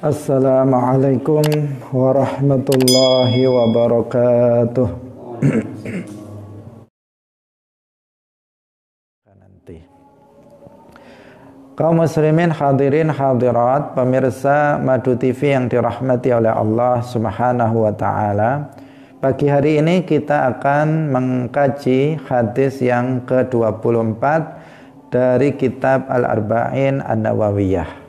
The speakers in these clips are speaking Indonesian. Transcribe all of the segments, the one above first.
Assalamualaikum warahmatullahi wabarakatuh. Nanti. Kaum muslimin hadirin hadirat, pemirsa Madu TV yang dirahmati oleh Allah Subhanahu wa taala. Pagi hari ini kita akan mengkaji hadis yang ke-24 dari kitab Al-Arba'in An-Nawawiyah.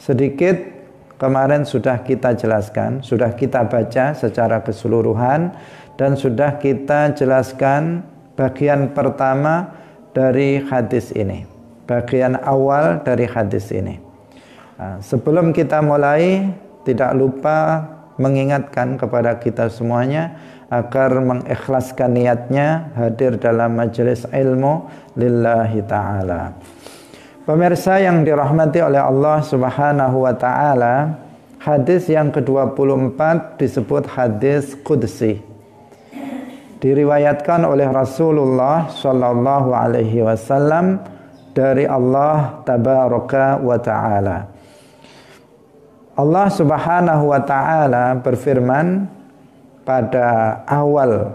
Sedikit kemarin sudah kita jelaskan, sudah kita baca secara keseluruhan dan sudah kita jelaskan bagian pertama dari hadis ini. Bagian awal dari hadis ini. Nah, sebelum kita mulai, tidak lupa mengingatkan kepada kita semuanya agar mengikhlaskan niatnya hadir dalam majelis ilmu lillahi ta'ala. Pemirsa yang dirahmati oleh Allah Subhanahu wa taala, hadis yang ke-24 disebut hadis qudsi. Diriwayatkan oleh Rasulullah sallallahu alaihi wasallam dari Allah tabaraka wa taala. Allah Subhanahu wa taala berfirman pada awal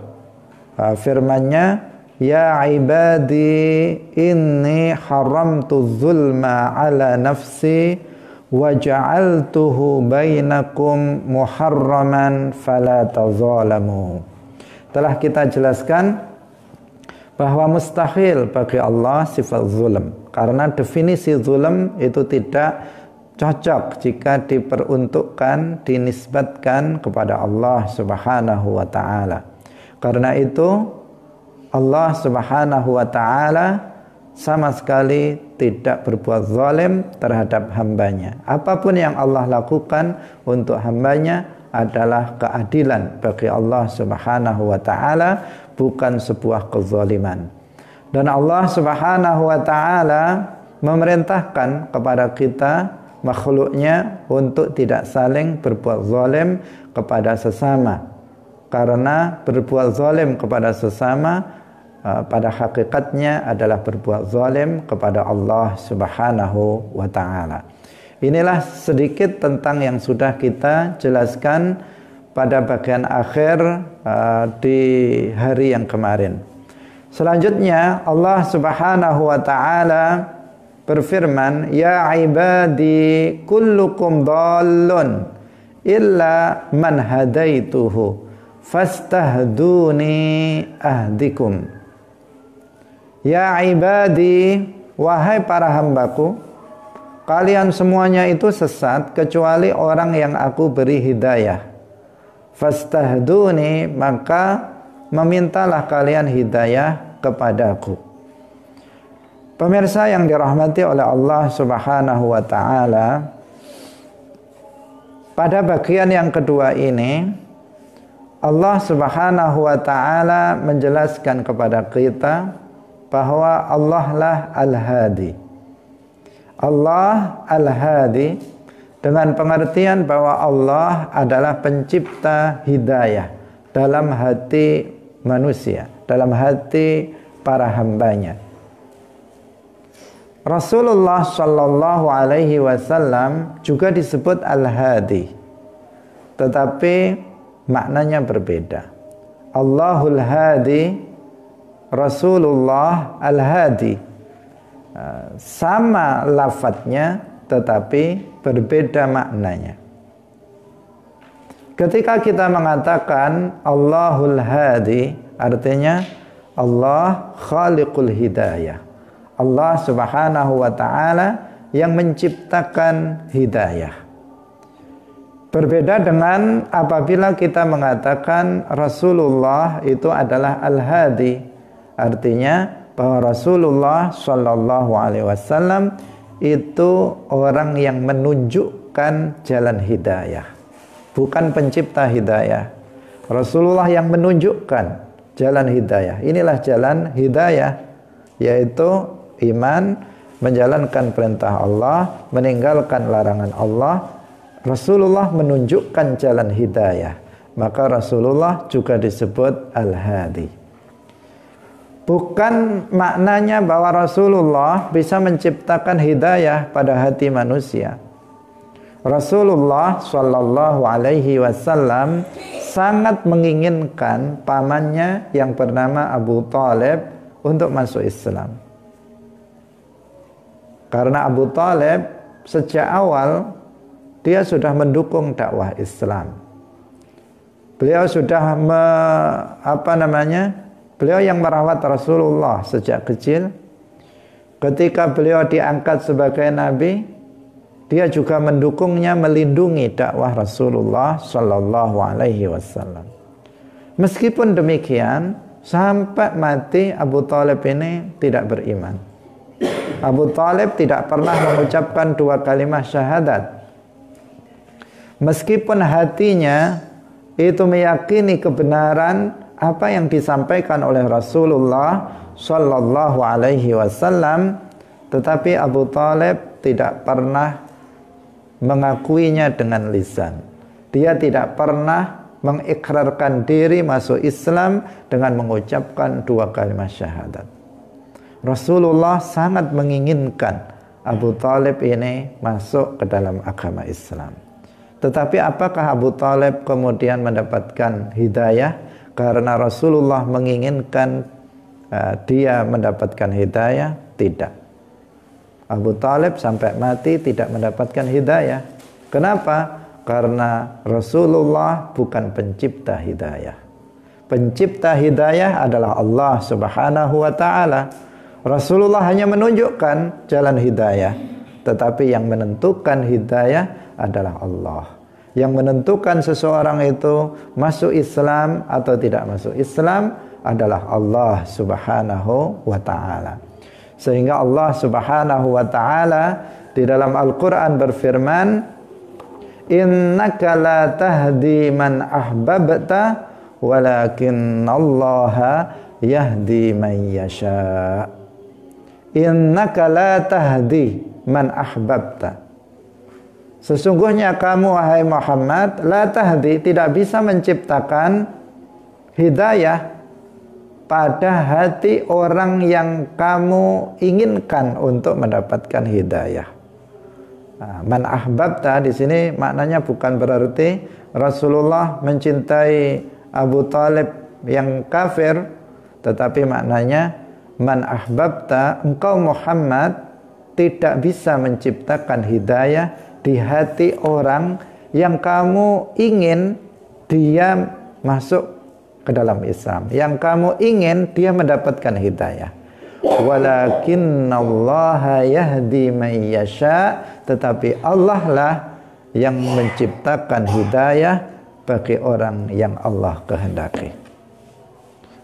uh, firman-Nya Ya ibadi inni haramtu zulma ala nafsi wa ja'altuhu bainakum muharraman fala tazalamu. Telah kita jelaskan bahwa mustahil bagi Allah sifat zulm karena definisi zulm itu tidak cocok jika diperuntukkan dinisbatkan kepada Allah Subhanahu wa taala. Karena itu Allah Subhanahu wa taala sama sekali tidak berbuat zalim terhadap hambanya. Apapun yang Allah lakukan untuk hambanya adalah keadilan bagi Allah Subhanahu wa taala, bukan sebuah kezaliman. Dan Allah Subhanahu wa taala memerintahkan kepada kita makhluknya untuk tidak saling berbuat zalim kepada sesama. Karena berbuat zalim kepada sesama Eh, pada hakikatnya adalah berbuat zalim kepada Allah Subhanahu wa taala. Inilah sedikit tentang yang sudah kita jelaskan pada bagian akhir uh, di hari yang kemarin. Selanjutnya Allah Subhanahu wa taala berfirman, "Ya ibadi kullukum dhallun illa man hadaituhu fastahduni ahdikum." Ya ibadi, wahai para hambaku, kalian semuanya itu sesat kecuali orang yang aku beri hidayah. Fastahduni, maka memintalah kalian hidayah kepadaku. Pemirsa yang dirahmati oleh Allah Subhanahu wa taala, pada bagian yang kedua ini Allah Subhanahu wa taala menjelaskan kepada kita bahwa Allah lah Al-Hadi. Allah Al-Hadi dengan pengertian bahwa Allah adalah pencipta hidayah dalam hati manusia, dalam hati para hambanya. Rasulullah Shallallahu Alaihi Wasallam juga disebut Al-Hadi, tetapi maknanya berbeda. Allahul Hadi Rasulullah Al-Hadi. Ah, sama lafadznya tetapi berbeda maknanya. Ketika kita mengatakan Allahul Hadi artinya Allah Khaliqul Hidayah. Allah Subhanahu wa taala yang menciptakan hidayah. Berbeda dengan apabila kita mengatakan Rasulullah itu adalah Al-Hadi, Artinya bahwa Rasulullah Shallallahu Alaihi Wasallam itu orang yang menunjukkan jalan hidayah, bukan pencipta hidayah. Rasulullah yang menunjukkan jalan hidayah. Inilah jalan hidayah, yaitu iman, menjalankan perintah Allah, meninggalkan larangan Allah. Rasulullah menunjukkan jalan hidayah. Maka Rasulullah juga disebut Al-Hadi. Bukan maknanya bahwa Rasulullah bisa menciptakan hidayah pada hati manusia. Rasulullah Shallallahu Alaihi Wasallam sangat menginginkan pamannya yang bernama Abu Talib untuk masuk Islam. Karena Abu Talib sejak awal dia sudah mendukung dakwah Islam. Beliau sudah me, apa namanya Beliau yang merawat Rasulullah sejak kecil. Ketika beliau diangkat sebagai nabi, dia juga mendukungnya melindungi dakwah Rasulullah Shallallahu Alaihi Wasallam. Meskipun demikian, sampai mati Abu Talib ini tidak beriman. Abu Talib tidak pernah mengucapkan dua kalimat syahadat. Meskipun hatinya itu meyakini kebenaran apa yang disampaikan oleh Rasulullah Shallallahu Alaihi Wasallam, tetapi Abu Talib tidak pernah mengakuinya dengan lisan. Dia tidak pernah mengikrarkan diri masuk Islam dengan mengucapkan dua kalimat syahadat. Rasulullah sangat menginginkan Abu Talib ini masuk ke dalam agama Islam. Tetapi apakah Abu Talib kemudian mendapatkan hidayah? karena Rasulullah menginginkan uh, dia mendapatkan hidayah? Tidak. Abu Talib sampai mati tidak mendapatkan hidayah. Kenapa? Karena Rasulullah bukan pencipta hidayah. Pencipta hidayah adalah Allah Subhanahu wa taala. Rasulullah hanya menunjukkan jalan hidayah, tetapi yang menentukan hidayah adalah Allah yang menentukan seseorang itu masuk Islam atau tidak masuk Islam adalah Allah Subhanahu wa taala. Sehingga Allah Subhanahu wa taala di dalam Al-Qur'an berfirman, "Innaka la tahdi man ahbabta, walakinallaha yahdi man yasha." Innaka la tahdi man ahbabta Sesungguhnya kamu wahai Muhammad la tahdi tidak bisa menciptakan hidayah pada hati orang yang kamu inginkan untuk mendapatkan hidayah. Nah, man ahbabta di sini maknanya bukan berarti Rasulullah mencintai Abu Talib yang kafir tetapi maknanya man ahbabta engkau Muhammad tidak bisa menciptakan hidayah di hati orang yang kamu ingin dia masuk ke dalam Islam, yang kamu ingin dia mendapatkan hidayah. Allah yahdi man yasha, tetapi Allah lah yang menciptakan hidayah bagi orang yang Allah kehendaki.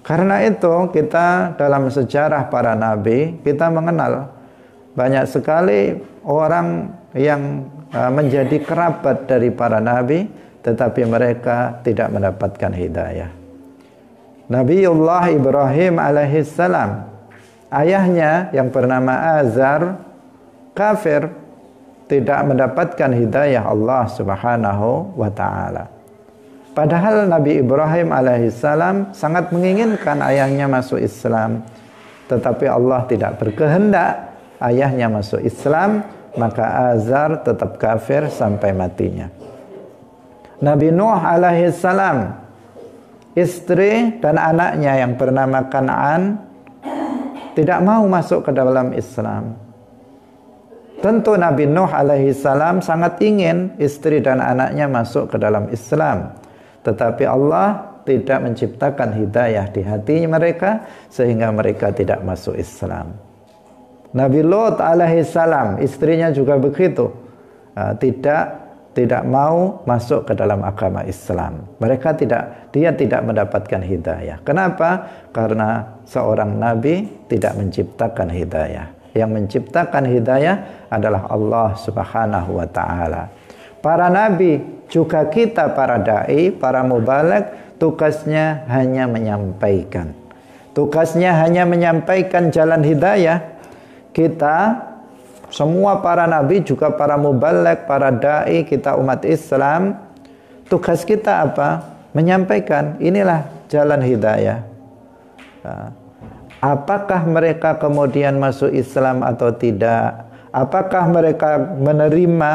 Karena itu kita dalam sejarah para nabi kita mengenal banyak sekali orang yang Ah, menjadi kerabat dari para nabi tetapi mereka tidak mendapatkan hidayah. Nabiullah Ibrahim alaihissalam ayahnya yang bernama Azar kafir tidak mendapatkan hidayah Allah Subhanahu wa taala. Padahal Nabi Ibrahim alaihissalam sangat menginginkan ayahnya masuk Islam, tetapi Allah tidak berkehendak ayahnya masuk Islam maka Azar tetap kafir sampai matinya. Nabi Nuh alaihissalam istri dan anaknya yang bernama Kan'an tidak mau masuk ke dalam Islam. Tentu Nabi Nuh alaihissalam sangat ingin istri dan anaknya masuk ke dalam Islam. Tetapi Allah tidak menciptakan hidayah di hati mereka sehingga mereka tidak masuk Islam. Nabi Lot alaihissalam istrinya juga begitu. Ah, tidak tidak mau masuk ke dalam agama Islam. Mereka tidak dia tidak mendapatkan hidayah. Kenapa? Karena seorang nabi tidak menciptakan hidayah. Yang menciptakan hidayah adalah Allah Subhanahu wa taala. Para nabi juga kita para dai, para mubalak tugasnya hanya menyampaikan. Tugasnya hanya menyampaikan jalan hidayah, kita semua para nabi juga para mubalek, para dai kita umat Islam tugas kita apa? Menyampaikan inilah jalan hidayah. Ah, apakah mereka kemudian masuk Islam atau tidak? Apakah mereka menerima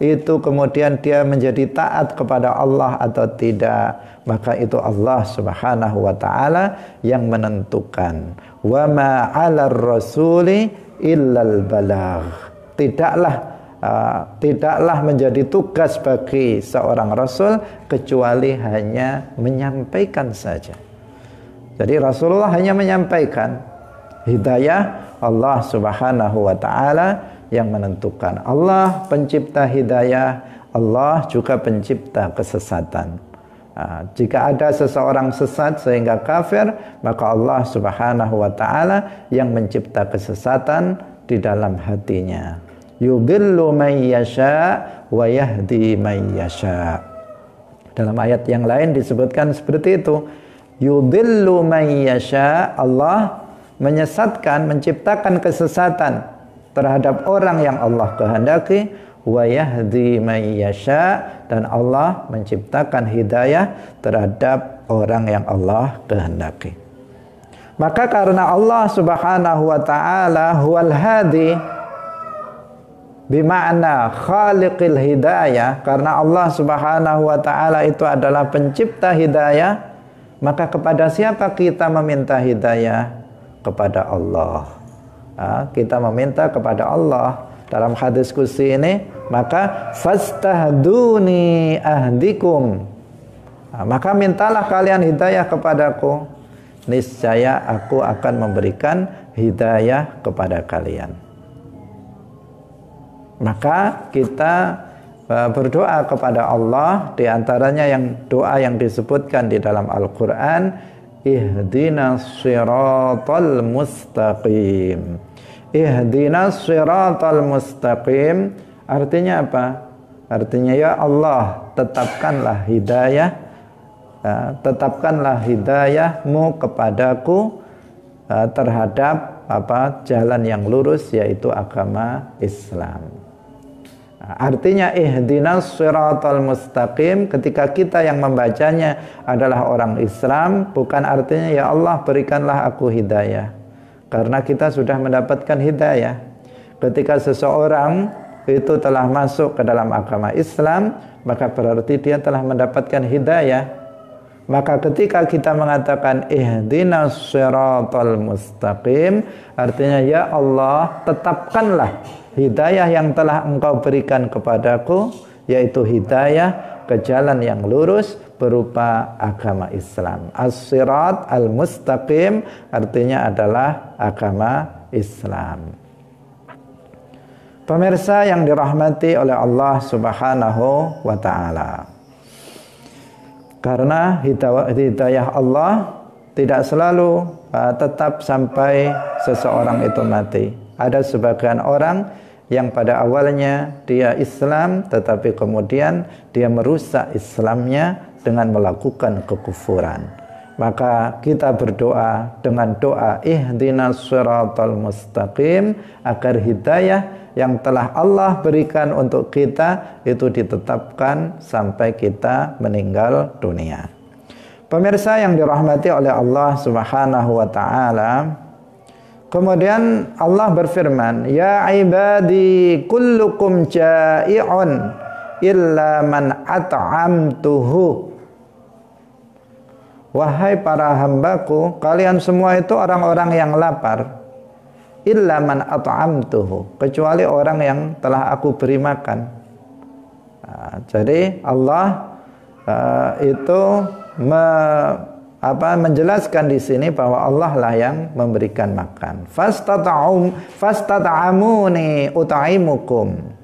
itu kemudian dia menjadi taat kepada Allah atau tidak maka itu Allah Subhanahu wa taala yang menentukan wa ma 'alar rasuli illal balagh. Tidaklah uh, tidaklah menjadi tugas bagi seorang rasul kecuali hanya menyampaikan saja. Jadi Rasulullah hanya menyampaikan hidayah Allah Subhanahu wa taala yang menentukan. Allah pencipta hidayah, Allah juga pencipta kesesatan jika ada seseorang sesat sehingga kafir, maka Allah Subhanahu wa taala yang mencipta kesesatan di dalam hatinya. Yudhillu may yasha wa yahdi may yasha. Dalam ayat yang lain disebutkan seperti itu. Yudhillu may yasha. Allah menyesatkan, menciptakan kesesatan terhadap orang yang Allah kehendaki wa yahdi may yasha dan Allah menciptakan hidayah terhadap orang yang Allah kehendaki. Maka karena Allah Subhanahu wa taala huwal hadi bima'na khaliqil hidayah karena Allah Subhanahu wa taala itu adalah pencipta hidayah maka kepada siapa kita meminta hidayah kepada Allah ah, kita meminta kepada Allah dalam hadis kursi ini maka fastahduni ahdikum nah, maka mintalah kalian hidayah kepadaku niscaya aku akan memberikan hidayah kepada kalian maka kita e, berdoa kepada Allah di antaranya yang doa yang disebutkan di dalam Al-Qur'an ihdinas siratal mustaqim ihdinas siratal mustaqim artinya apa? Artinya ya Allah tetapkanlah hidayah ya, tetapkanlah hidayahmu kepadaku ya, terhadap apa jalan yang lurus yaitu agama Islam. Artinya ihdinas siratal mustaqim ketika kita yang membacanya adalah orang Islam bukan artinya ya Allah berikanlah aku hidayah karena kita sudah mendapatkan hidayah. Ketika seseorang itu telah masuk ke dalam agama Islam, maka berarti dia telah mendapatkan hidayah. Maka ketika kita mengatakan ihdina siratal mustaqim, artinya ya Allah, tetapkanlah hidayah yang telah Engkau berikan kepadaku, yaitu hidayah ke jalan yang lurus berupa agama Islam. As-sirat al-mustaqim artinya adalah agama Islam. Pemirsa yang dirahmati oleh Allah Subhanahu wa taala. Karena hidayah Allah tidak selalu uh, tetap sampai seseorang itu mati. Ada sebagian orang yang pada awalnya dia Islam tetapi kemudian dia merusak Islamnya dengan melakukan kekufuran. Maka kita berdoa dengan doa ihdinas siratal mustaqim agar hidayah yang telah Allah berikan untuk kita itu ditetapkan sampai kita meninggal dunia. Pemirsa yang dirahmati oleh Allah Subhanahu wa taala, Kemudian Allah berfirman, "Ya ibadi kullukum ja'i'un illa man at'amtuhu Wahai para hambaku, kalian semua itu orang-orang yang lapar. Illa man at'amtuhu, kecuali orang yang telah aku beri makan. Nah, jadi Allah uh, itu me, apa, menjelaskan di sini bahwa Allah lah yang memberikan makan. Fastata'um fastata'amuni utaimukum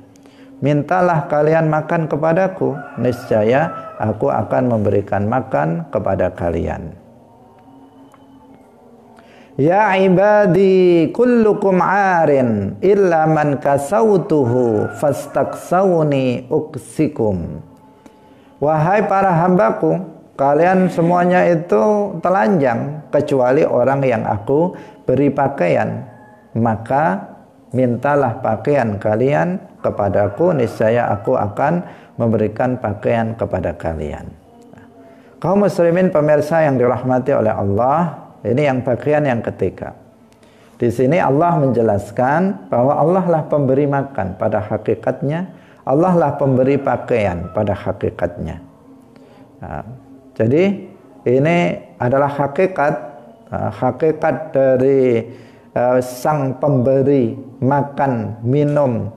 mintalah kalian makan kepadaku, niscaya aku akan memberikan makan kepada kalian. Ya ibadi kullukum arin illa man kasautuhu fastaksauni uksikum. Wahai para hambaku, kalian semuanya itu telanjang kecuali orang yang aku beri pakaian. Maka mintalah pakaian kalian kepadaku niscaya aku akan memberikan pakaian kepada kalian. Kaum muslimin pemirsa yang dirahmati oleh Allah, ini yang bagian yang ketiga. Di sini Allah menjelaskan bahwa Allah lah pemberi makan pada hakikatnya, Allah lah pemberi pakaian pada hakikatnya. Nah, jadi ini adalah hakikat nah, hakikat dari eh, sang pemberi makan, minum,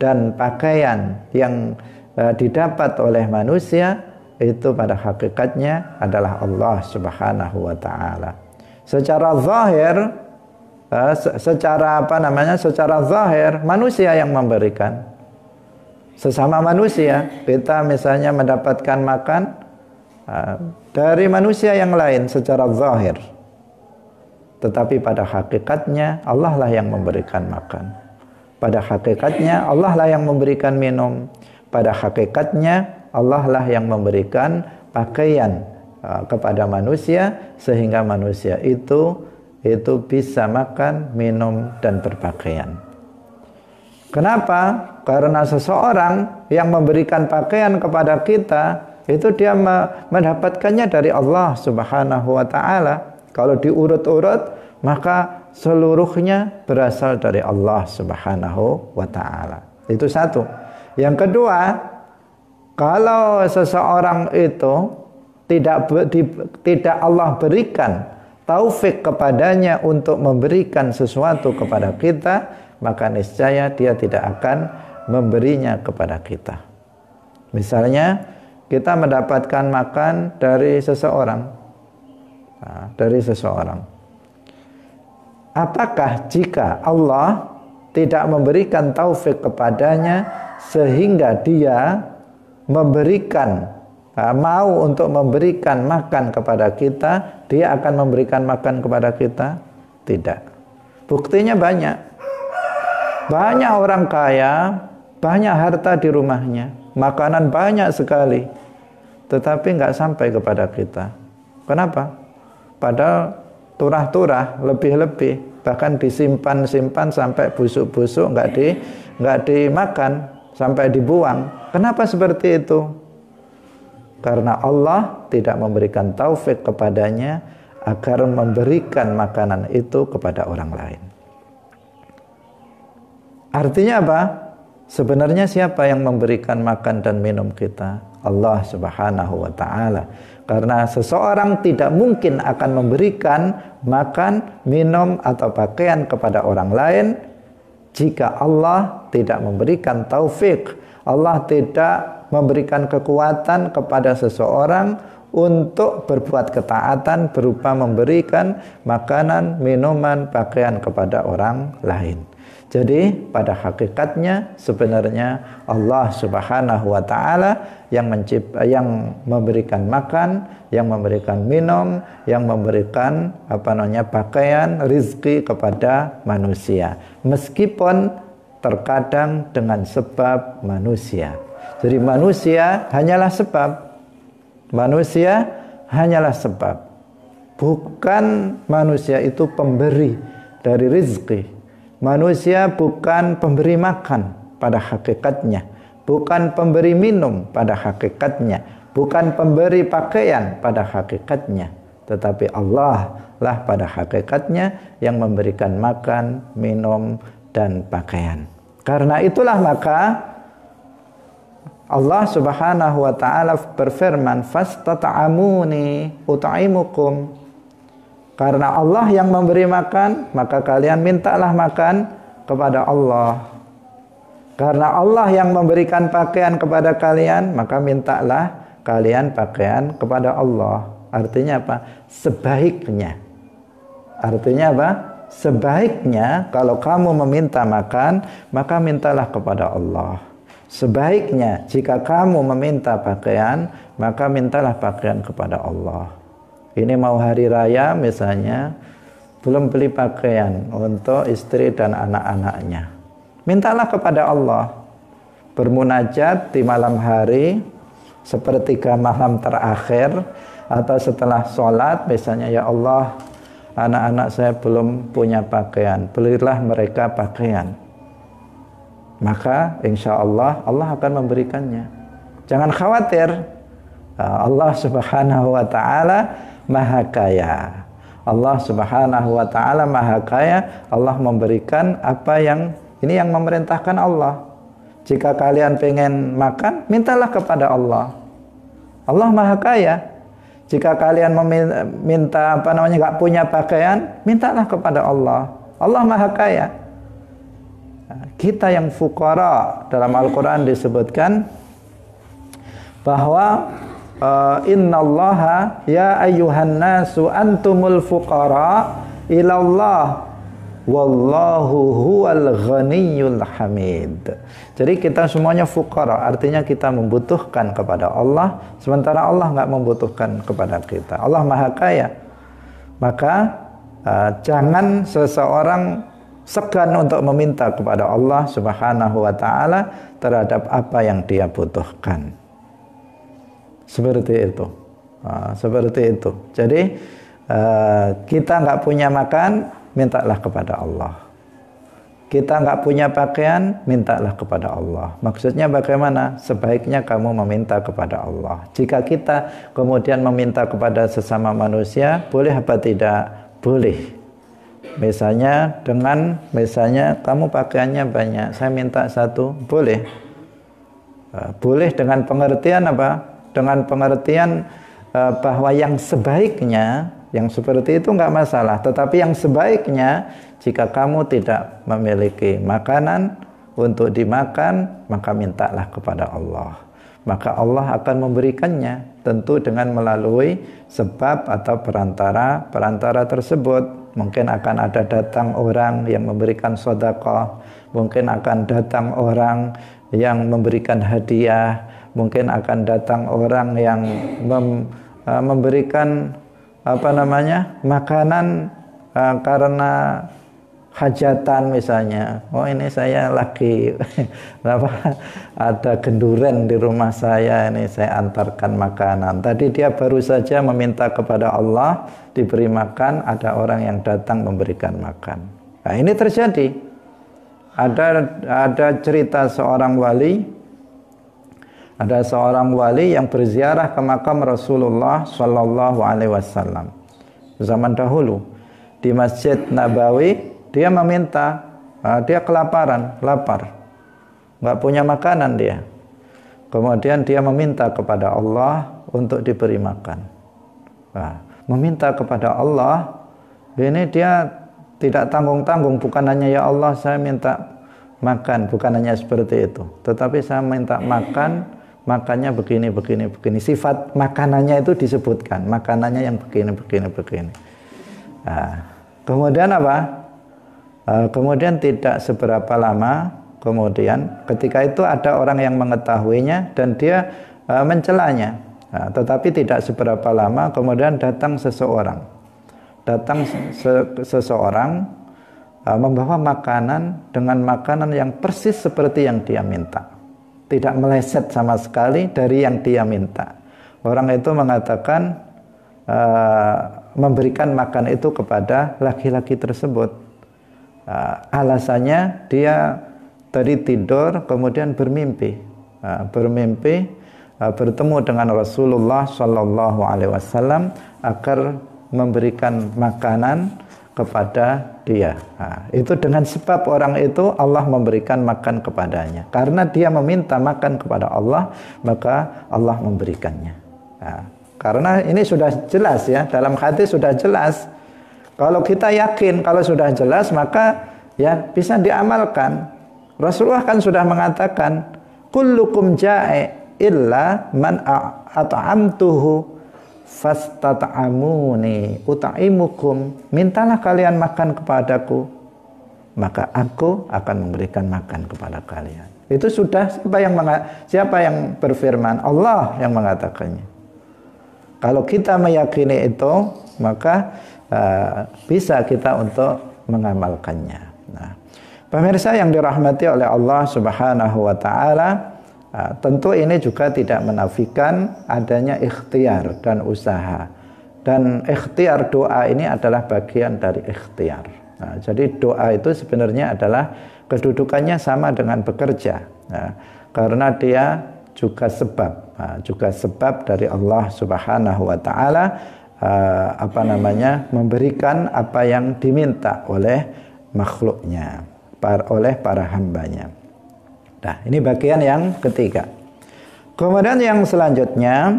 dan pakaian yang e, didapat oleh manusia itu pada hakikatnya adalah Allah Subhanahu wa taala. Secara zahir e, secara apa namanya? secara zahir manusia yang memberikan. Sesama manusia, kita misalnya mendapatkan makan e, dari manusia yang lain secara zahir. Tetapi pada hakikatnya Allah lah yang memberikan makan. Pada hakikatnya Allah lah yang memberikan minum. Pada hakikatnya Allah lah yang memberikan pakaian uh, kepada manusia sehingga manusia itu itu bisa makan, minum dan berpakaian. Kenapa? Karena seseorang yang memberikan pakaian kepada kita itu dia mendapatkannya dari Allah Subhanahu wa taala. Kalau diurut-urut maka seluruhnya berasal dari Allah Subhanahu wa taala. Itu satu. Yang kedua, kalau seseorang itu tidak di, tidak Allah berikan taufik kepadanya untuk memberikan sesuatu kepada kita, maka niscaya dia tidak akan memberinya kepada kita. Misalnya, kita mendapatkan makan dari seseorang, nah, dari seseorang Apakah jika Allah tidak memberikan taufik kepadanya sehingga dia memberikan mau untuk memberikan makan kepada kita, dia akan memberikan makan kepada kita? Tidak. Buktinya banyak. Banyak orang kaya, banyak harta di rumahnya, makanan banyak sekali, tetapi nggak sampai kepada kita. Kenapa? Padahal turah-turah, lebih-lebih, bahkan disimpan-simpan sampai busuk-busuk nggak di nggak dimakan sampai dibuang. Kenapa seperti itu? Karena Allah tidak memberikan taufik kepadanya agar memberikan makanan itu kepada orang lain. Artinya apa? Sebenarnya siapa yang memberikan makan dan minum kita? Allah Subhanahu wa taala. Karena seseorang tidak mungkin akan memberikan makan, minum, atau pakaian kepada orang lain jika Allah tidak memberikan taufik. Allah tidak memberikan kekuatan kepada seseorang untuk berbuat ketaatan berupa memberikan makanan, minuman, pakaian kepada orang lain. Jadi pada hakikatnya sebenarnya Allah Subhanahu wa taala yang mencipta yang memberikan makan, yang memberikan minum, yang memberikan apa namanya pakaian, rizki kepada manusia. Meskipun terkadang dengan sebab manusia. Jadi manusia hanyalah sebab. Manusia hanyalah sebab. Bukan manusia itu pemberi dari rizki Manusia bukan pemberi makan pada hakikatnya, bukan pemberi minum pada hakikatnya, bukan pemberi pakaian pada hakikatnya, tetapi Allah lah pada hakikatnya yang memberikan makan, minum, dan pakaian. Karena itulah maka Allah Subhanahu wa taala berfirman fastata'amuni utaimukum karena Allah yang memberi makan, maka kalian mintalah makan kepada Allah. Karena Allah yang memberikan pakaian kepada kalian, maka mintalah kalian pakaian kepada Allah. Artinya apa? Sebaiknya. Artinya apa? Sebaiknya kalau kamu meminta makan, maka mintalah kepada Allah. Sebaiknya jika kamu meminta pakaian, maka mintalah pakaian kepada Allah ini mau hari raya misalnya belum beli pakaian untuk istri dan anak-anaknya mintalah kepada Allah bermunajat di malam hari sepertiga malam terakhir atau setelah sholat misalnya ya Allah anak-anak saya belum punya pakaian belilah mereka pakaian maka insya Allah Allah akan memberikannya jangan khawatir ah, Allah subhanahu wa ta'ala maha kaya. Allah Subhanahu wa taala maha kaya. Allah memberikan apa yang ini yang memerintahkan Allah. Jika kalian pengen makan, mintalah kepada Allah. Allah maha kaya. Jika kalian meminta apa namanya nggak punya pakaian, mintalah kepada Allah. Allah maha kaya. Kita yang fukara dalam Al-Quran disebutkan bahwa uh, innallaha ya ayyuhan nasu antumul fuqara ilallah wallahu huwal ghaniyyul hamid. Jadi kita semuanya fuqara, artinya kita membutuhkan kepada Allah sementara Allah nggak membutuhkan kepada kita. Allah Maha Kaya. Maka uh, jangan seseorang segan untuk meminta kepada Allah Subhanahu wa taala terhadap apa yang dia butuhkan. Seperti itu. Nah, seperti itu. Jadi uh, kita nggak punya makan, mintalah kepada Allah. Kita nggak punya pakaian, mintalah kepada Allah. Maksudnya bagaimana? Sebaiknya kamu meminta kepada Allah. Jika kita kemudian meminta kepada sesama manusia, boleh apa tidak? Boleh. Misalnya dengan misalnya kamu pakaiannya banyak, saya minta satu, boleh. Eh, boleh dengan pengertian apa? dengan pengertian eh, bahwa yang sebaiknya yang seperti itu nggak masalah tetapi yang sebaiknya jika kamu tidak memiliki makanan untuk dimakan maka mintalah kepada Allah maka Allah akan memberikannya tentu dengan melalui sebab atau perantara perantara tersebut mungkin akan ada datang orang yang memberikan sodakoh mungkin akan datang orang yang memberikan hadiah mungkin akan datang orang yang mem, uh, memberikan apa namanya makanan uh, karena hajatan misalnya oh ini saya lagi apa ada genduren di rumah saya ini saya antarkan makanan tadi dia baru saja meminta kepada Allah diberi makan ada orang yang datang memberikan makan nah ini terjadi ada ada cerita seorang wali ada seorang wali yang berziarah ke makam Rasulullah Shallallahu Alaihi Wasallam zaman dahulu di Masjid Nabawi dia meminta ah, dia kelaparan lapar nggak punya makanan dia kemudian dia meminta kepada Allah untuk diberi makan nah, meminta kepada Allah ini dia tidak tanggung-tanggung bukan hanya ya Allah saya minta makan bukan hanya seperti itu tetapi saya minta makan makannya begini, begini, begini. Sifat makanannya itu disebutkan, makanannya yang begini, begini, begini. Nah, kemudian apa? Eh, kemudian tidak seberapa lama, kemudian ketika itu ada orang yang mengetahuinya dan dia eh, mencelanya. Nah, tetapi tidak seberapa lama, kemudian datang seseorang, datang se seseorang eh, membawa makanan dengan makanan yang persis seperti yang dia minta tidak meleset sama sekali dari yang dia minta. Orang itu mengatakan uh, memberikan makan itu kepada laki-laki tersebut. Uh, alasannya dia tadi tidur kemudian bermimpi, uh, bermimpi uh, bertemu dengan Rasulullah Shallallahu Alaihi Wasallam agar memberikan makanan kepada dia. Nah, itu dengan sebab orang itu Allah memberikan makan kepadanya. Karena dia meminta makan kepada Allah, maka Allah memberikannya. Nah, karena ini sudah jelas ya, dalam hati sudah jelas. Kalau kita yakin, kalau sudah jelas, maka ya bisa diamalkan. Rasulullah kan sudah mengatakan, "Kullukum jae illa man a'atamtuhu fastat'amuni utaimukum mintalah kalian makan kepadaku maka aku akan memberikan makan kepada kalian itu sudah siapa yang siapa yang berfirman Allah yang mengatakannya kalau kita meyakini itu maka uh, bisa kita untuk mengamalkannya nah pemirsa yang dirahmati oleh Allah Subhanahu wa taala Nah, tentu ini juga tidak menafikan adanya ikhtiar dan usaha. Dan ikhtiar doa ini adalah bagian dari ikhtiar. Nah, jadi doa itu sebenarnya adalah kedudukannya sama dengan bekerja. Nah, karena dia juga sebab, nah, juga sebab dari Allah Subhanahu wa taala uh, apa namanya? memberikan apa yang diminta oleh makhluknya, par, oleh para hambanya. Nah, ini bagian yang ketiga. Kemudian yang selanjutnya,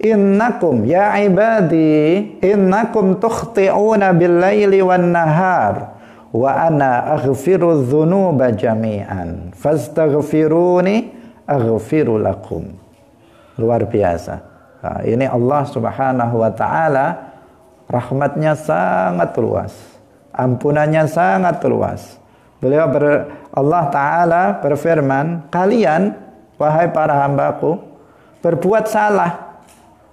innakum ya ibadi innakum tukhti'una bil wan-nahar wa ana aghfiru dzunuba jami'an fastaghfiruni aghfiru lakum. Luar biasa. Nah, ini Allah Subhanahu wa taala rahmatnya sangat luas. Ampunannya sangat luas Beliau ber, Allah Ta'ala berfirman, kalian wahai para hambaku berbuat salah,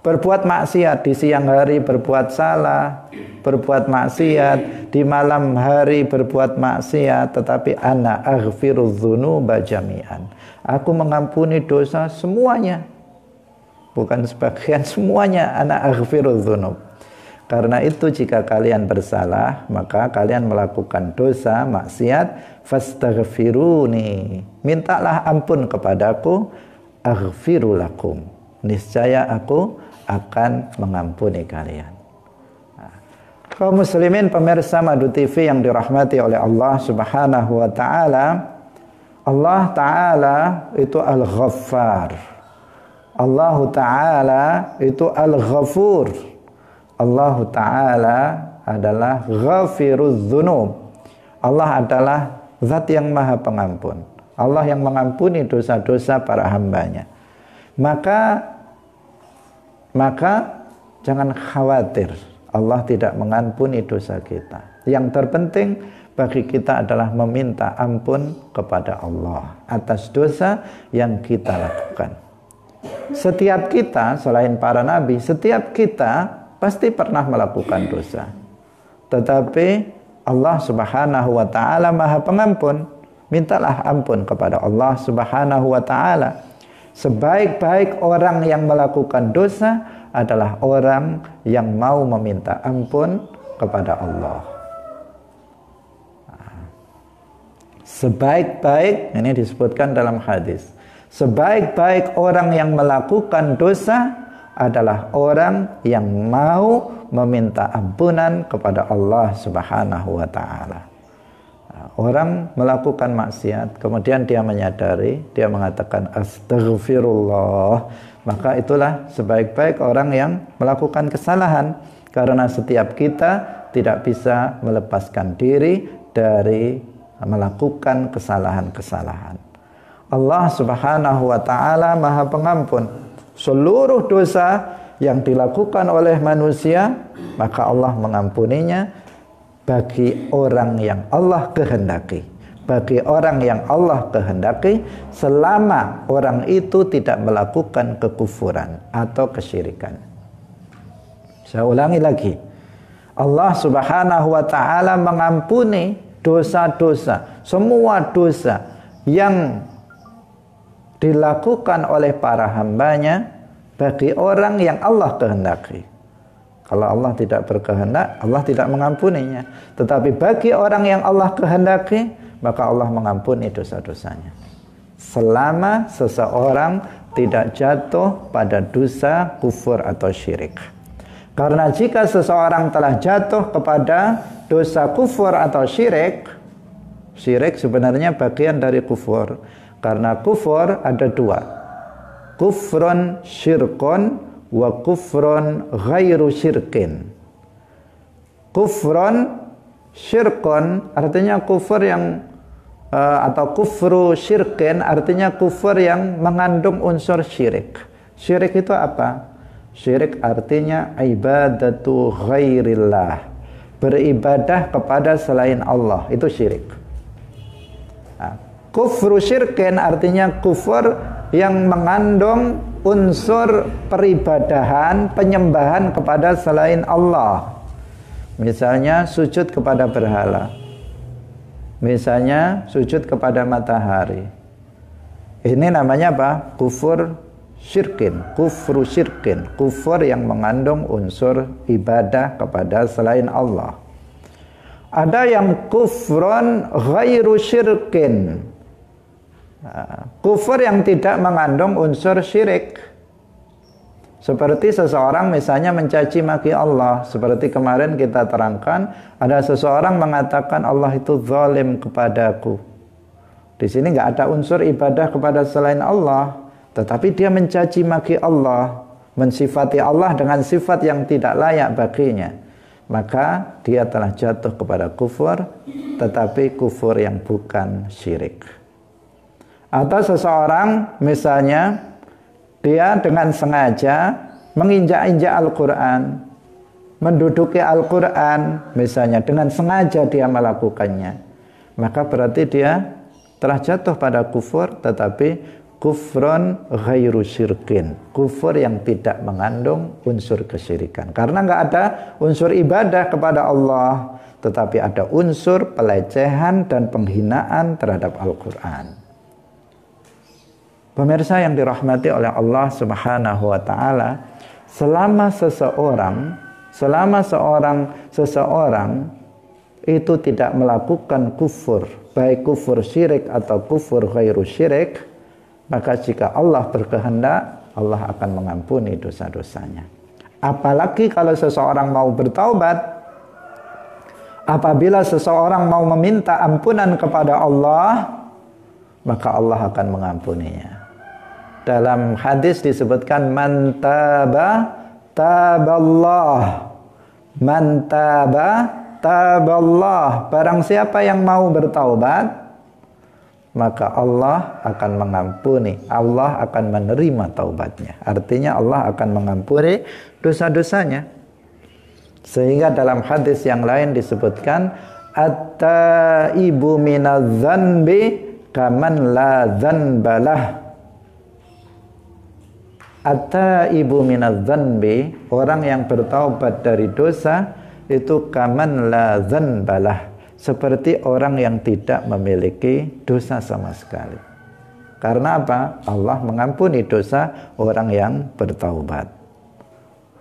berbuat maksiat di siang hari berbuat salah, berbuat maksiat di malam hari berbuat maksiat, tetapi anak aghfirudzunu bajamian. Aku mengampuni dosa semuanya. Bukan sebagian semuanya anak aghfirudzunu. Karena itu jika kalian bersalah, maka kalian melakukan dosa, maksiat, fastaghfiruni. Mintalah ampun kepadaku, aghfirulakum. Niscaya aku akan mengampuni kalian. Kau muslimin pemirsa Madu TV yang dirahmati oleh Allah Subhanahu wa taala, Allah taala itu Al-Ghaffar. Allah taala itu Al-Ghafur. Allah Ta'ala adalah ghafiruz zunub. Allah adalah zat yang maha pengampun. Allah yang mengampuni dosa-dosa para hambanya. Maka maka jangan khawatir Allah tidak mengampuni dosa kita. Yang terpenting bagi kita adalah meminta ampun kepada Allah atas dosa yang kita lakukan. Setiap kita selain para nabi, setiap kita pasti pernah melakukan dosa. Tetapi Allah Subhanahu wa taala Maha Pengampun. Mintalah ampun kepada Allah Subhanahu wa taala. Sebaik-baik orang yang melakukan dosa adalah orang yang mau meminta ampun kepada Allah. Sebaik-baik ini disebutkan dalam hadis. Sebaik-baik orang yang melakukan dosa adalah orang yang mau meminta ampunan kepada Allah Subhanahu wa taala. Orang melakukan maksiat, kemudian dia menyadari, dia mengatakan astaghfirullah. maka itulah sebaik-baik orang yang melakukan kesalahan karena setiap kita tidak bisa melepaskan diri dari melakukan kesalahan-kesalahan. Allah Subhanahu wa taala Maha Pengampun seluruh dosa yang dilakukan oleh manusia, maka Allah mengampuninya bagi orang yang Allah kehendaki. Bagi orang yang Allah kehendaki, selama orang itu tidak melakukan kekufuran atau kesyirikan. Saya ulangi lagi. Allah Subhanahu wa taala mengampuni dosa-dosa, semua dosa yang dilakukan oleh para hambanya bagi orang yang Allah kehendaki. Kalau Allah tidak berkehendak, Allah tidak mengampuninya. Tetapi bagi orang yang Allah kehendaki, maka Allah mengampuni dosa-dosanya. Selama seseorang tidak jatuh pada dosa kufur atau syirik. Karena jika seseorang telah jatuh kepada dosa kufur atau syirik, syirik sebenarnya bagian dari kufur karena kufur ada dua. Kufron syirkon wa kufron ghairu syirkin. Kufron syirkon artinya kufur yang eh, atau kufru syirkin artinya kufur yang mengandung unsur syirik. Syirik itu apa? Syirik artinya ibadatu ghairillah. Beribadah kepada selain Allah itu syirik. Kufru syirkin artinya kufur yang mengandung unsur peribadahan, penyembahan kepada selain Allah. Misalnya sujud kepada berhala. Misalnya sujud kepada matahari. Ini namanya apa? Kufur syirkin, kufru syirkin, kufur yang mengandung unsur ibadah kepada selain Allah. Ada yang kufron ghairu syirkin, Kufur yang tidak mengandung unsur syirik. Seperti seseorang misalnya mencaci maki Allah. Seperti kemarin kita terangkan, ada seseorang mengatakan Allah itu zalim kepadaku. Di sini nggak ada unsur ibadah kepada selain Allah. Tetapi dia mencaci maki Allah. Mensifati Allah dengan sifat yang tidak layak baginya. Maka dia telah jatuh kepada kufur, tetapi kufur yang bukan syirik. Atau seseorang misalnya dia dengan sengaja menginjak-injak Al-Quran, menduduki Al-Quran, misalnya dengan sengaja dia melakukannya, maka berarti dia telah jatuh pada kufur, tetapi kufron ghairu syirkin, kufur yang tidak mengandung unsur kesyirikan. Karena nggak ada unsur ibadah kepada Allah, tetapi ada unsur pelecehan dan penghinaan terhadap Al-Quran. Pemirsa yang dirahmati oleh Allah Subhanahu wa taala, selama seseorang selama seorang seseorang itu tidak melakukan kufur, baik kufur syirik atau kufur khairu syirik, maka jika Allah berkehendak, Allah akan mengampuni dosa-dosanya. Apalagi kalau seseorang mau bertaubat, apabila seseorang mau meminta ampunan kepada Allah, maka Allah akan mengampuninya. Dalam hadis disebutkan man taballah. Man taballah. Barang siapa yang mau bertaubat, maka Allah akan mengampuni. Allah akan menerima taubatnya. Artinya Allah akan mengampuni dosa-dosanya. Sehingga dalam hadis yang lain disebutkan at-taibu minadz-dzanbi kaman la dzanbalah Atta ibu minadzanbi orang yang bertaubat dari dosa itu kaman la zanbalah seperti orang yang tidak memiliki dosa sama sekali. Karena apa? Allah mengampuni dosa orang yang bertaubat.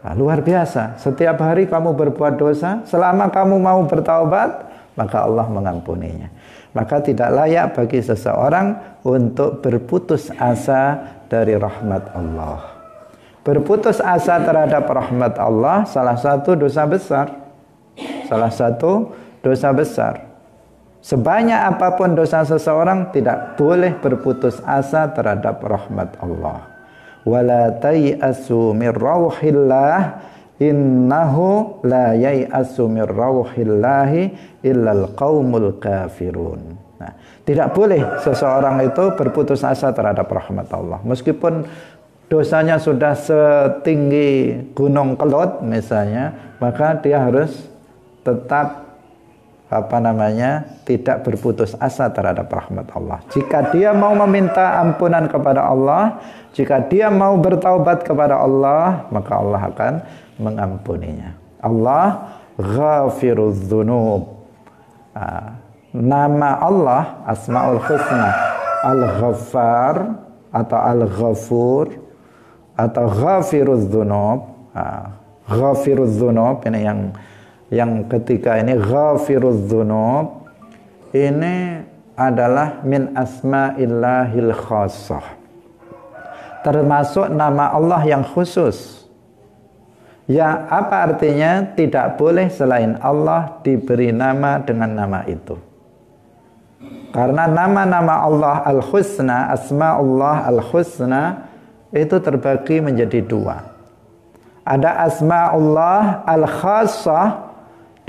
Nah, luar biasa. Setiap hari kamu berbuat dosa, selama kamu mau bertaubat, maka Allah mengampuninya. Maka tidak layak bagi seseorang untuk berputus asa dari rahmat Allah. Berputus asa terhadap rahmat Allah salah satu dosa besar. Salah satu dosa besar. Sebanyak apapun dosa seseorang tidak boleh berputus asa terhadap rahmat Allah. Wala tayasu innahu la yayasu illal qaumul kafirun. Nah, tidak boleh seseorang itu berputus asa terhadap rahmat Allah. Meskipun dosanya sudah setinggi gunung kelut misalnya, maka dia harus tetap apa namanya tidak berputus asa terhadap rahmat Allah. Jika dia mau meminta ampunan kepada Allah, jika dia mau bertaubat kepada Allah, maka Allah akan mengampuninya. Allah ghafirudzunub ah, Nama Allah Asmaul Husna Al-Ghaffar atau Al-Ghafur atau ghafiruz dzunub. ah, ghafiruz dzunub ini yang yang ketika ini ghafiruz dzunub ini adalah min asma'illahil khassah. Termasuk nama Allah yang khusus. Ya, apa artinya? Tidak boleh selain Allah diberi nama dengan nama itu. Karena nama-nama Allah Al-Husna, Asma Allah Al-Husna itu terbagi menjadi dua. Ada asma Allah al khasah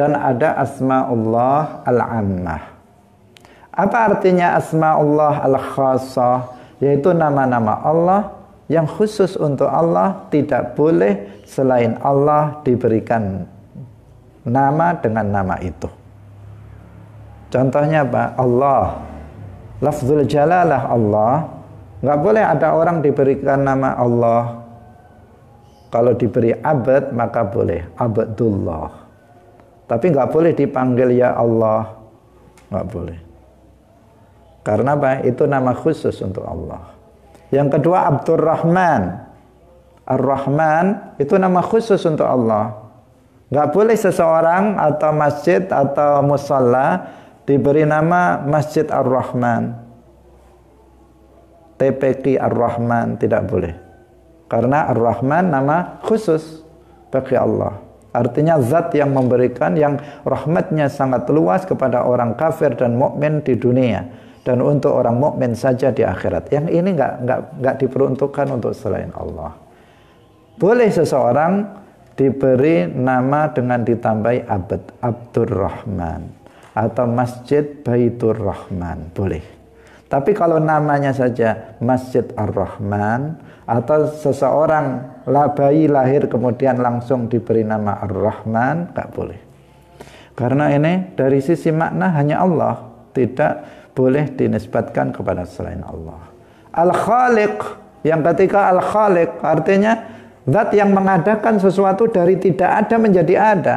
dan ada asma Allah al-ammah. Apa artinya asma Allah al khasah Yaitu nama-nama Allah yang khusus untuk Allah tidak boleh selain Allah diberikan nama dengan nama itu. Contohnya apa? Allah. Lafzul jalalah Allah Nggak boleh ada orang diberikan nama Allah. Kalau diberi abad maka boleh abadullah. Tapi nggak boleh dipanggil ya Allah. Nggak boleh. Karena apa? Itu nama khusus untuk Allah. Yang kedua Abdurrahman. Ar-Rahman itu nama khusus untuk Allah. Nggak boleh seseorang atau masjid atau musalla diberi nama Masjid Ar-Rahman. TPQ Ar-Rahman tidak boleh. Karena Ar-Rahman nama khusus bagi Allah. Artinya zat yang memberikan yang rahmatnya sangat luas kepada orang kafir dan mukmin di dunia dan untuk orang mukmin saja di akhirat. Yang ini nggak nggak nggak diperuntukkan untuk selain Allah. Boleh seseorang diberi nama dengan ditambahi abad Abdurrahman atau Masjid Baitur Rahman boleh tapi kalau namanya saja Masjid Ar-Rahman atau seseorang labai lahir kemudian langsung diberi nama Ar-Rahman, nggak boleh. Karena ini dari sisi makna hanya Allah, tidak boleh dinisbatkan kepada selain Allah. Al-Khaliq, yang ketika Al-Khaliq artinya zat yang mengadakan sesuatu dari tidak ada menjadi ada.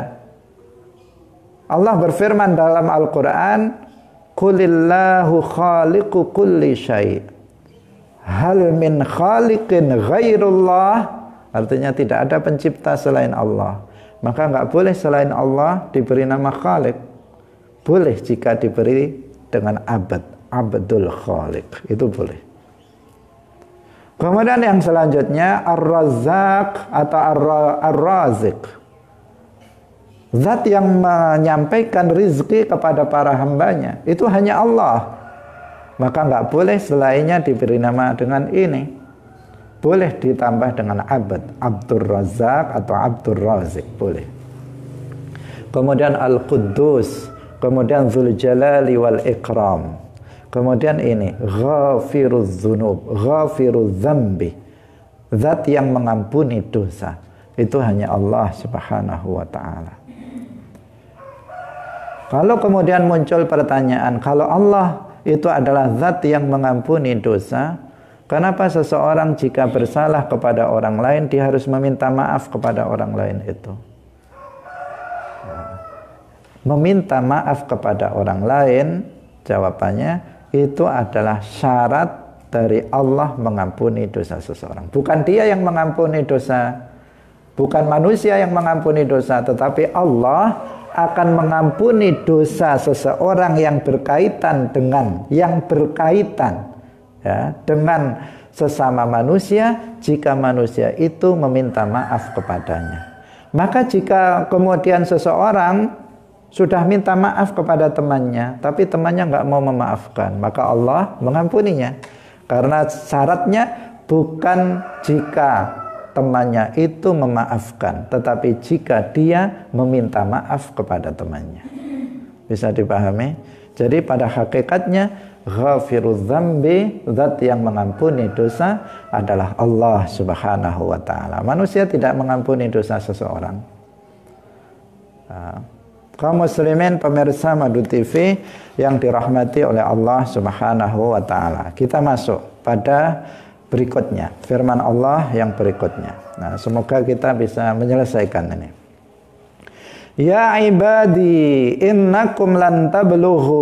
Allah berfirman dalam Al-Quran, Kulillahu khaliqu kulli syai. Hal min khaliqin ghairullah. Artinya tidak ada pencipta selain Allah. Maka nggak boleh selain Allah diberi nama khalik. Boleh jika diberi dengan abad. Abdul khalik. Itu boleh. Kemudian yang selanjutnya ar razak atau Ar-Razik. Zat yang menyampaikan rizki kepada para hambanya itu hanya Allah. Maka nggak boleh selainnya diberi nama dengan ini. Boleh ditambah dengan abad, Abdur Razak atau Abdur Razik, boleh. Kemudian Al-Quddus, kemudian Zul Jalali wal Ikram. Kemudian ini Ghafiruz Zunub, Ghafiruz Zambi. Zat yang mengampuni dosa. Itu hanya Allah Subhanahu wa taala. Kalau kemudian muncul pertanyaan, kalau Allah itu adalah zat yang mengampuni dosa, kenapa seseorang jika bersalah kepada orang lain dia harus meminta maaf kepada orang lain itu? Meminta maaf kepada orang lain, jawabannya itu adalah syarat dari Allah mengampuni dosa seseorang. Bukan dia yang mengampuni dosa, bukan manusia yang mengampuni dosa, tetapi Allah akan mengampuni dosa seseorang yang berkaitan dengan yang berkaitan ya, dengan sesama manusia jika manusia itu meminta maaf kepadanya. Maka jika kemudian seseorang sudah minta maaf kepada temannya, tapi temannya nggak mau memaafkan, maka Allah mengampuninya. Karena syaratnya bukan jika temannya itu memaafkan, tetapi jika dia meminta maaf kepada temannya. Bisa dipahami? Jadi pada hakikatnya ghafirudz dzambi, zat yang mengampuni dosa adalah Allah Subhanahu wa taala. Manusia tidak mengampuni dosa seseorang. Ah. Kaum muslimin pemirsa Madu TV yang dirahmati oleh Allah Subhanahu wa taala. Kita masuk pada berikutnya, firman Allah yang berikutnya. Nah, semoga kita bisa menyelesaikan ini. Ya ibadi, innakum lan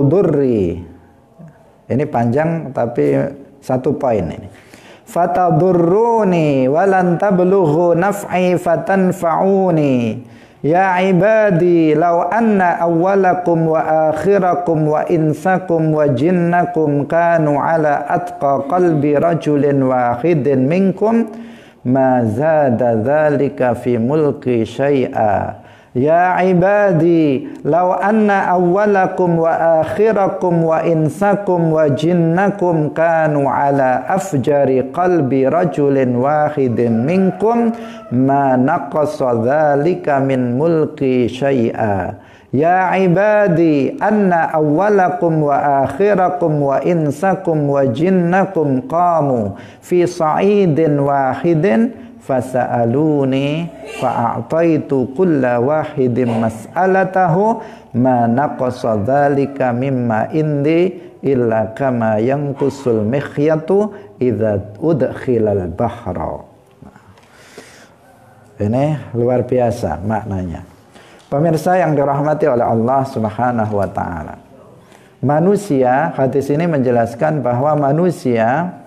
durri. Ini panjang tapi satu poin ini. Fatadurruni walan tablughu naf'i fatanfa'uni. يا عبادي لو أن أولكم وآخركم وإنسكم وجنكم كانوا على أتقى قلب رجل واحد منكم ما زاد ذلك في ملكي شيئا يا عبادي لو أن أولكم وآخركم وإنسكم وجنكم كانوا على أفجر قلب رجل واحد منكم ما نقص ذلك من ملقي شيئا يا عبادي أن أولكم وآخركم وإنسكم وجنكم قاموا في صعيد واحد fasaluni fa'a'taitu kulla wahidim mas'alatahu ma naqasa dhalika mimma indi illa kama yang kusul mikhyatu idha udkhilal bahra ini luar biasa maknanya pemirsa yang dirahmati oleh Allah Subhanahu wa taala manusia hadis ini menjelaskan bahwa manusia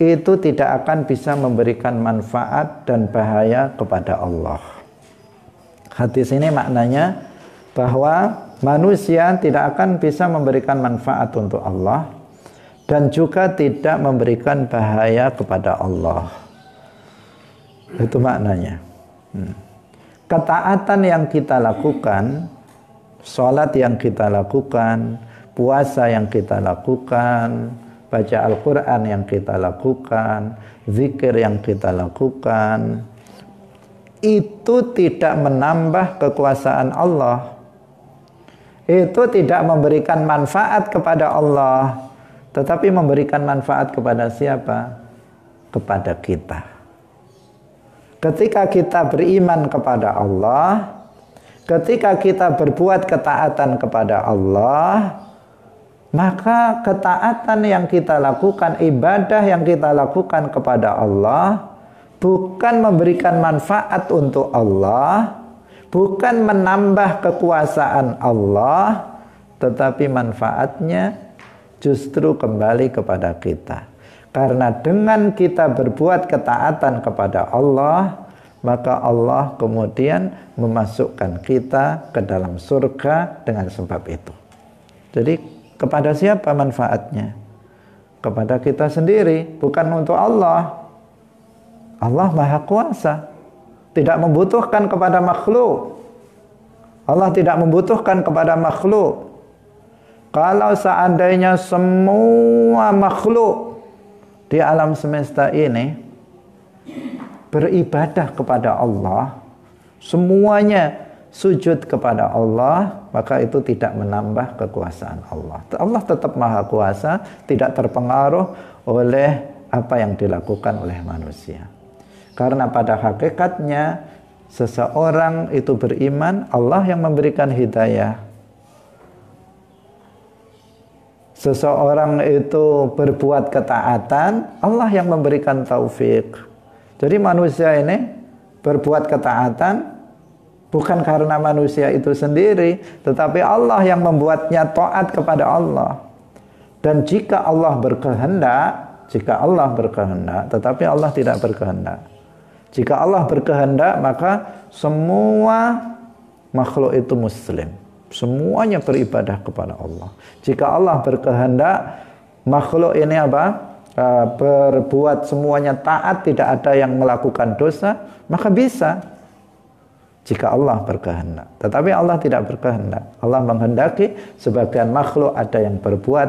itu tidak akan bisa memberikan manfaat dan bahaya kepada Allah. Hadis ini maknanya bahwa manusia tidak akan bisa memberikan manfaat untuk Allah dan juga tidak memberikan bahaya kepada Allah. Itu maknanya. Hmm. Ketaatan yang kita lakukan, sholat yang kita lakukan, puasa yang kita lakukan, baca Al-Quran yang kita lakukan, zikir yang kita lakukan, itu tidak menambah kekuasaan Allah. Itu tidak memberikan manfaat kepada Allah, tetapi memberikan manfaat kepada siapa? Kepada kita. Ketika kita beriman kepada Allah, ketika kita berbuat ketaatan kepada Allah, maka ketaatan yang kita lakukan, ibadah yang kita lakukan kepada Allah bukan memberikan manfaat untuk Allah, bukan menambah kekuasaan Allah, tetapi manfaatnya justru kembali kepada kita. Karena dengan kita berbuat ketaatan kepada Allah, maka Allah kemudian memasukkan kita ke dalam surga dengan sebab itu. Jadi kepada siapa manfaatnya? Kepada kita sendiri, bukan untuk Allah. Allah Maha Kuasa, tidak membutuhkan kepada makhluk. Allah tidak membutuhkan kepada makhluk. Kalau seandainya semua makhluk di alam semesta ini beribadah kepada Allah, semuanya sujud kepada Allah, maka itu tidak menambah kekuasaan Allah. Allah tetap maha kuasa, tidak terpengaruh oleh apa yang dilakukan oleh manusia. Karena pada hakikatnya seseorang itu beriman, Allah yang memberikan hidayah. Seseorang itu berbuat ketaatan, Allah yang memberikan taufik. Jadi manusia ini berbuat ketaatan, Bukan karena manusia itu sendiri, tetapi Allah yang membuatnya taat kepada Allah. Dan jika Allah berkehendak, jika Allah berkehendak, tetapi Allah tidak berkehendak. Jika Allah berkehendak, maka semua makhluk itu muslim. Semuanya beribadah kepada Allah. Jika Allah berkehendak, makhluk ini apa? Eh, berbuat semuanya taat, tidak ada yang melakukan dosa, maka bisa jika Allah berkehendak. Tetapi Allah tidak berkehendak. Allah menghendaki sebagian makhluk ada yang berbuat,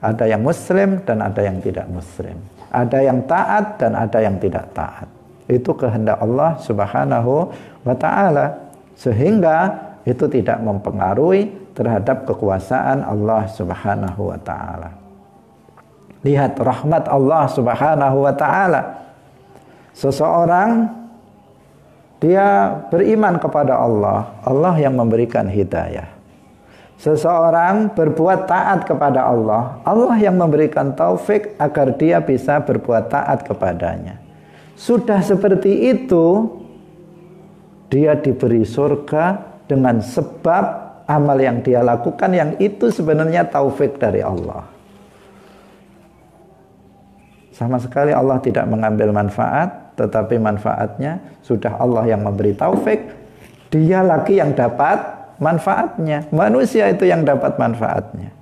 ada yang muslim dan ada yang tidak muslim. Ada yang taat dan ada yang tidak taat. Itu kehendak Allah Subhanahu wa taala sehingga itu tidak mempengaruhi terhadap kekuasaan Allah Subhanahu wa taala. Lihat rahmat Allah Subhanahu wa taala. Seseorang dia beriman kepada Allah, Allah yang memberikan hidayah. Seseorang berbuat taat kepada Allah, Allah yang memberikan taufik agar dia bisa berbuat taat kepadanya. Sudah seperti itu, dia diberi surga dengan sebab amal yang dia lakukan yang itu sebenarnya taufik dari Allah. Sama sekali Allah tidak mengambil manfaat, tetapi manfaatnya sudah Allah yang memberi taufik dia lagi yang dapat manfaatnya manusia itu yang dapat manfaatnya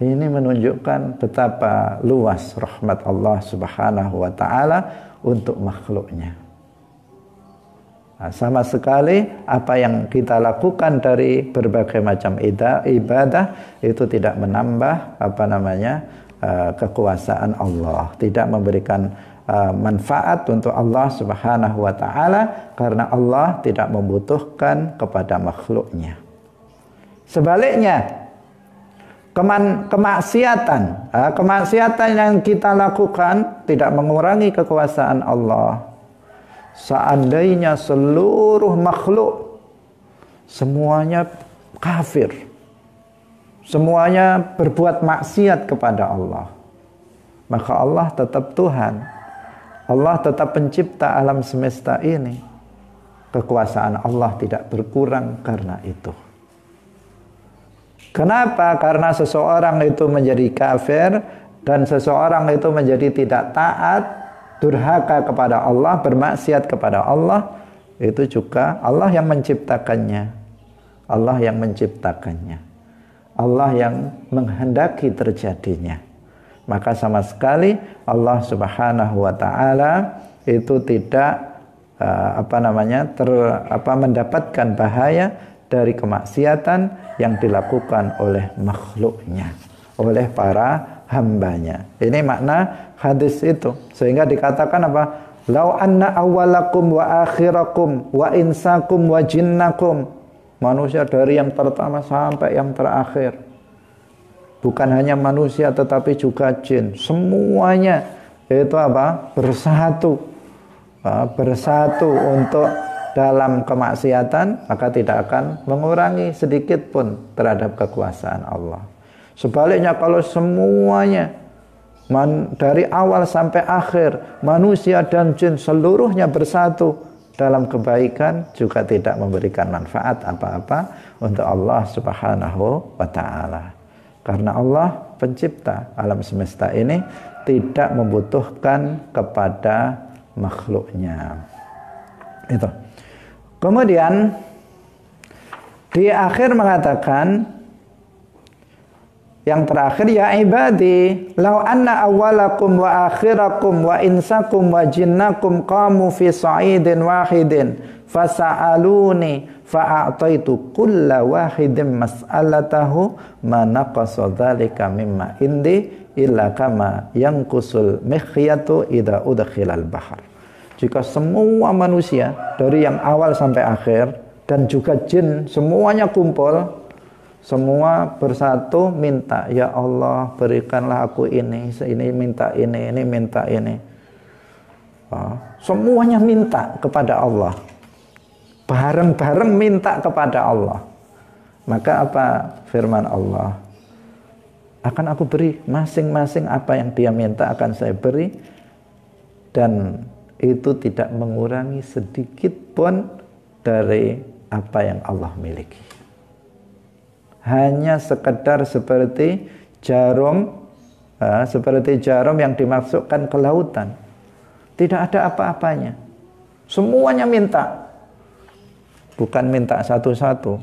ini menunjukkan betapa luas rahmat Allah Subhanahu wa taala untuk makhluknya. Nah, sama sekali apa yang kita lakukan dari berbagai macam ibadah itu tidak menambah apa namanya Eh, kekuasaan Allah, tidak memberikan eh, manfaat untuk Allah Subhanahu wa taala karena Allah tidak membutuhkan kepada makhluknya. Sebaliknya, keman, kemaksiatan. Eh, kemaksiatan yang kita lakukan tidak mengurangi kekuasaan Allah. Seandainya seluruh makhluk semuanya kafir, semuanya berbuat maksiat kepada Allah. Maka Allah tetap Tuhan. Allah tetap pencipta alam semesta ini. Kekuasaan Allah tidak berkurang karena itu. Kenapa? Karena seseorang itu menjadi kafir dan seseorang itu menjadi tidak taat, durhaka kepada Allah, bermaksiat kepada Allah, itu juga Allah yang menciptakannya. Allah yang menciptakannya. Allah yang menghendaki terjadinya. Maka sama sekali Allah Subhanahu wa taala itu tidak eh, apa namanya ter apa mendapatkan bahaya dari kemaksiatan yang dilakukan oleh makhluknya, oleh para hambanya. Ini makna hadis itu. Sehingga dikatakan apa? Lau anna awalakum wa akhirakum wa insakum wa jinnakum Manusia dari yang pertama sampai yang terakhir. Bukan hanya manusia tetapi juga jin. Semuanya itu apa? Bersatu. Ah, bersatu untuk dalam kemaksiatan maka tidak akan mengurangi sedikit pun terhadap kekuasaan Allah. Sebaliknya kalau semuanya man, dari awal sampai akhir manusia dan jin seluruhnya bersatu dalam kebaikan juga tidak memberikan manfaat apa-apa untuk Allah Subhanahu wa taala. Karena Allah pencipta alam semesta ini tidak membutuhkan kepada makhluknya. Itu. Kemudian di akhir mengatakan yang terakhir ya ibadi, lau anna awalakum wa akhirakum wa insakum wa jinnakum qamu fi sa'idin wahidin fasa'aluni fa'ataitu kulla wahidin mas'alatahu ma naqasa dzalika mimma indi illa kama yang yanqusul mikhyatu idza udkhilal bahar. Jika semua manusia dari yang awal sampai akhir dan juga jin semuanya kumpul semua bersatu minta ya Allah berikanlah aku ini ini minta ini ini minta ini ah, semuanya minta kepada Allah bareng-bareng minta kepada Allah maka apa firman Allah akan aku beri masing-masing apa yang dia minta akan saya beri dan itu tidak mengurangi sedikit pun dari apa yang Allah miliki hanya sekedar seperti jarum seperti jarum yang dimasukkan ke lautan tidak ada apa-apanya semuanya minta bukan minta satu-satu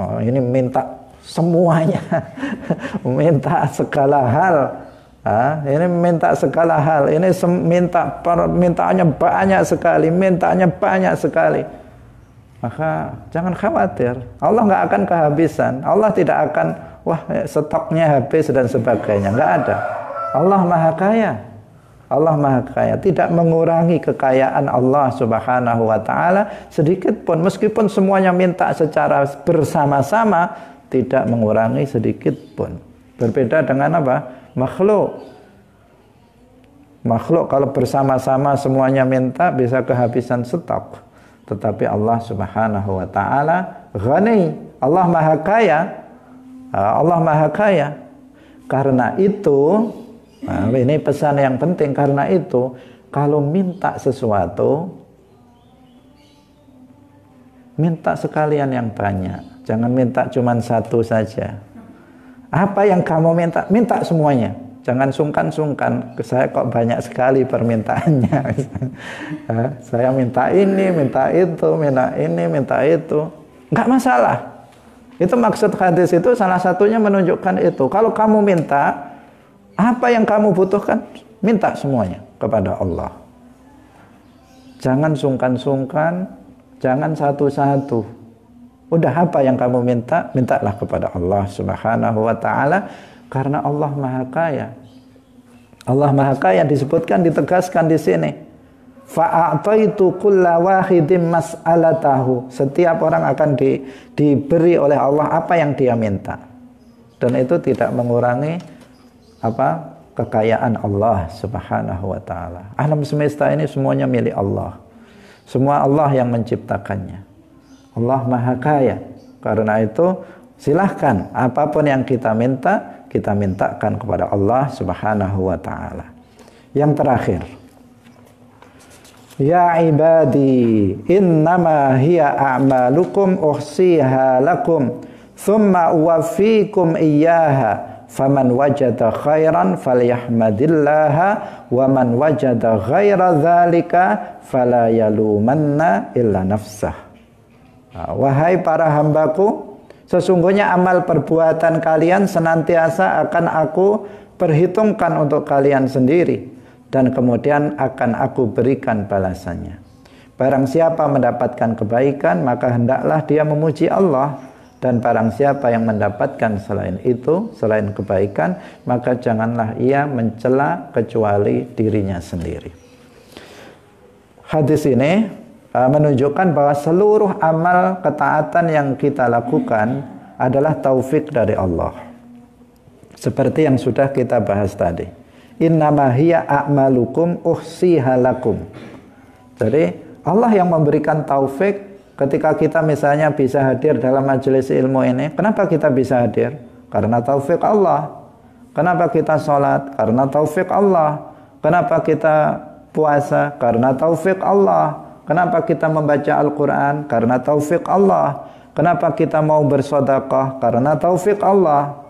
oh, ini minta semuanya minta segala hal Ah, ini minta segala hal. Ini minta permintaannya banyak sekali, mintanya banyak sekali maka jangan khawatir. Allah nggak akan kehabisan. Allah tidak akan wah stoknya habis dan sebagainya. Nggak ada. Allah maha kaya. Allah maha kaya. Tidak mengurangi kekayaan Allah subhanahu wa ta'ala sedikit pun. Meskipun semuanya minta secara bersama-sama tidak mengurangi sedikit pun. Berbeda dengan apa? Makhluk. Makhluk kalau bersama-sama semuanya minta bisa kehabisan stok tetapi Allah Subhanahu wa taala ghani, Allah Maha Kaya. Ah, Allah Maha Kaya. Karena itu, nah, ini pesan yang penting karena itu kalau minta sesuatu minta sekalian yang banyak. Jangan minta cuma satu saja. Apa yang kamu minta? Minta semuanya jangan sungkan-sungkan ke saya kok banyak sekali permintaannya eh, saya minta ini minta itu minta ini minta itu nggak masalah itu maksud hadis itu salah satunya menunjukkan itu kalau kamu minta apa yang kamu butuhkan minta semuanya kepada Allah jangan sungkan-sungkan jangan satu-satu udah apa yang kamu minta mintalah kepada Allah Subhanahu wa taala karena Allah Maha Kaya. Allah Maha Kaya disebutkan ditegaskan di sini. Fa'ataitu kulla Setiap orang akan di, diberi oleh Allah apa yang dia minta. Dan itu tidak mengurangi apa kekayaan Allah Subhanahu wa taala. Alam semesta ini semuanya milik Allah. Semua Allah yang menciptakannya. Allah Maha Kaya. Karena itu silahkan apapun yang kita minta kita mintakan kepada Allah Subhanahu wa taala. Yang terakhir, Ya ibadi innama hiya a'malukum uhsiha lakum thumma uwaffikum iyyaha faman wajada khairan falyahmadillaha wa man wajada ghaira dzalika fala yalumanna illa nafsah. Wahai para hambaku, Sesungguhnya amal perbuatan kalian senantiasa akan aku perhitungkan untuk kalian sendiri dan kemudian akan aku berikan balasannya. Barang siapa mendapatkan kebaikan maka hendaklah dia memuji Allah dan barang siapa yang mendapatkan selain itu selain kebaikan maka janganlah ia mencela kecuali dirinya sendiri. Hadis ini Eh, menunjukkan bahwa seluruh amal ketaatan yang kita lakukan adalah taufik dari Allah. Seperti yang sudah kita bahas tadi. Innamahiya a'malukum uhsihalakum. Jadi Allah yang memberikan taufik ketika kita misalnya bisa hadir dalam majelis ilmu ini. Kenapa kita bisa hadir? Karena taufik Allah. Kenapa kita sholat? Karena taufik Allah. Kenapa kita puasa? Karena taufik Allah Kenapa kita membaca Al-Quran? Karena taufik Allah. Kenapa kita mau bersodakoh? Karena taufik Allah.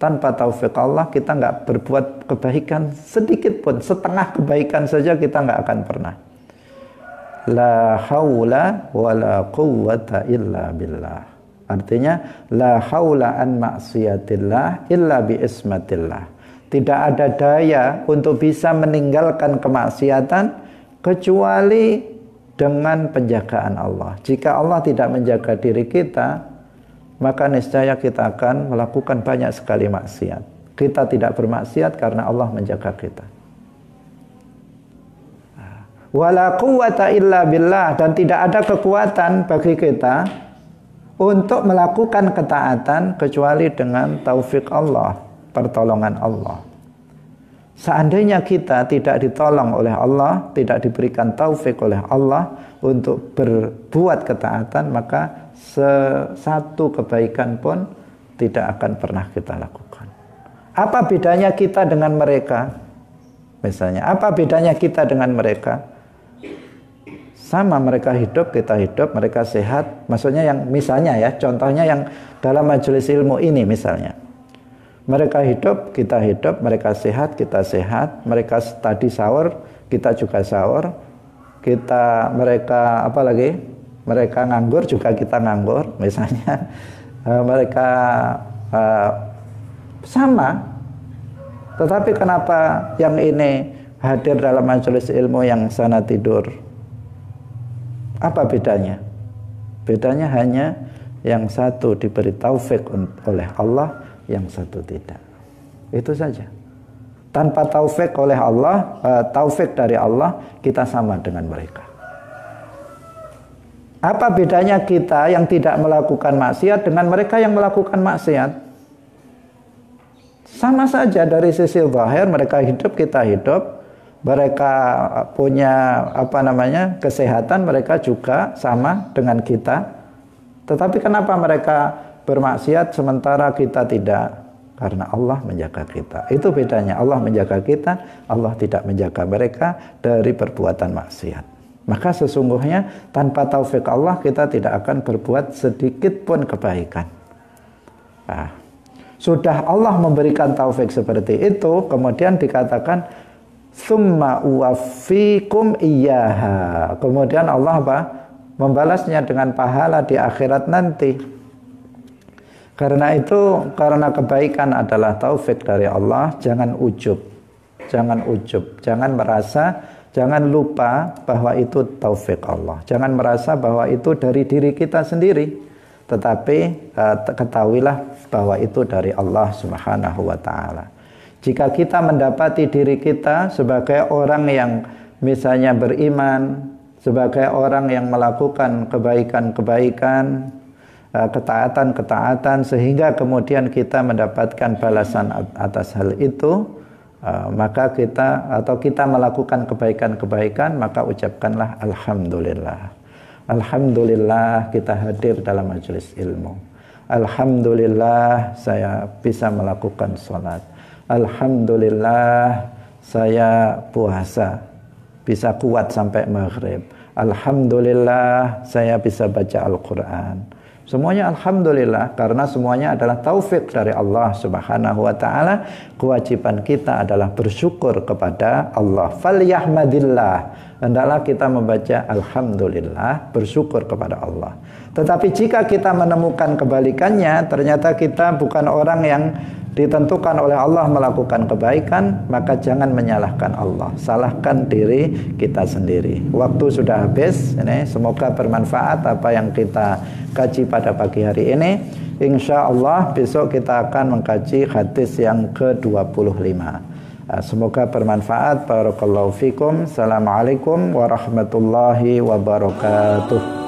Tanpa taufik Allah kita nggak berbuat kebaikan sedikit pun. Setengah kebaikan saja kita nggak akan pernah. La haula wa la quwwata illa billah. Artinya, la haula an maksiatillah illa bi ismatillah. Tidak ada daya untuk bisa meninggalkan kemaksiatan kecuali dengan penjagaan Allah. Jika Allah tidak menjaga diri kita, maka niscaya kita akan melakukan banyak sekali maksiat. Kita tidak bermaksiat karena Allah menjaga kita. Wala quwata illa dan tidak ada kekuatan bagi kita untuk melakukan ketaatan kecuali dengan taufik Allah, pertolongan Allah. Seandainya kita tidak ditolong oleh Allah, tidak diberikan taufik oleh Allah untuk berbuat ketaatan, maka satu kebaikan pun tidak akan pernah kita lakukan. Apa bedanya kita dengan mereka? Misalnya, apa bedanya kita dengan mereka? Sama mereka hidup, kita hidup, mereka sehat. Maksudnya yang misalnya ya, contohnya yang dalam majelis ilmu ini misalnya mereka hidup, kita hidup, mereka sehat, kita sehat, mereka tadi sahur, kita juga sahur. Kita mereka apa lagi? Mereka nganggur juga kita nganggur misalnya. Eh, mereka e, sama. Tetapi kenapa yang ini hadir dalam majelis ilmu yang sana tidur? Apa bedanya? Bedanya hanya yang satu diberi taufik oleh Allah, yang satu tidak. Itu saja. Tanpa taufik oleh Allah, eh, taufik dari Allah, kita sama dengan mereka. Apa bedanya kita yang tidak melakukan maksiat dengan mereka yang melakukan maksiat? Sama saja dari sisi zahir mereka hidup kita hidup, mereka punya apa namanya kesehatan mereka juga sama dengan kita. Tetapi kenapa mereka bermaksiat sementara kita tidak karena Allah menjaga kita. Itu bedanya. Allah menjaga kita, Allah tidak menjaga mereka dari perbuatan maksiat. Maka sesungguhnya tanpa taufik Allah kita tidak akan berbuat sedikit pun kebaikan. Nah, sudah Allah memberikan taufik seperti itu, kemudian dikatakan summa uwafikum iyaha. Kemudian Allah apa? membalasnya dengan pahala di akhirat nanti. Karena itu, karena kebaikan adalah taufik dari Allah, jangan ujub. Jangan ujub, jangan merasa, jangan lupa bahwa itu taufik Allah. Jangan merasa bahwa itu dari diri kita sendiri, tetapi eh, ketahuilah bahwa itu dari Allah Subhanahu wa taala. Jika kita mendapati diri kita sebagai orang yang misalnya beriman, sebagai orang yang melakukan kebaikan-kebaikan, ketaatan-ketaatan eh, sehingga kemudian kita mendapatkan balasan atas hal itu eh, maka kita atau kita melakukan kebaikan-kebaikan maka ucapkanlah alhamdulillah alhamdulillah kita hadir dalam majelis ilmu alhamdulillah saya bisa melakukan sholat alhamdulillah saya puasa bisa kuat sampai maghrib alhamdulillah saya bisa baca Al-Qur'an Semuanya alhamdulillah karena semuanya adalah taufik dari Allah Subhanahu wa taala. Kewajiban kita adalah bersyukur kepada Allah. Falyahmadillah. Hendaklah kita membaca alhamdulillah, bersyukur kepada Allah. Tetapi jika kita menemukan kebalikannya, ternyata kita bukan orang yang ditentukan oleh Allah melakukan kebaikan, maka jangan menyalahkan Allah. Salahkan diri kita sendiri. Waktu sudah habis. Ini semoga bermanfaat apa yang kita kaji pada pagi hari ini. Insya Allah besok kita akan mengkaji hadis yang ke-25. Ah, semoga bermanfaat. Barakallahu fikum. Assalamualaikum warahmatullahi wabarakatuh.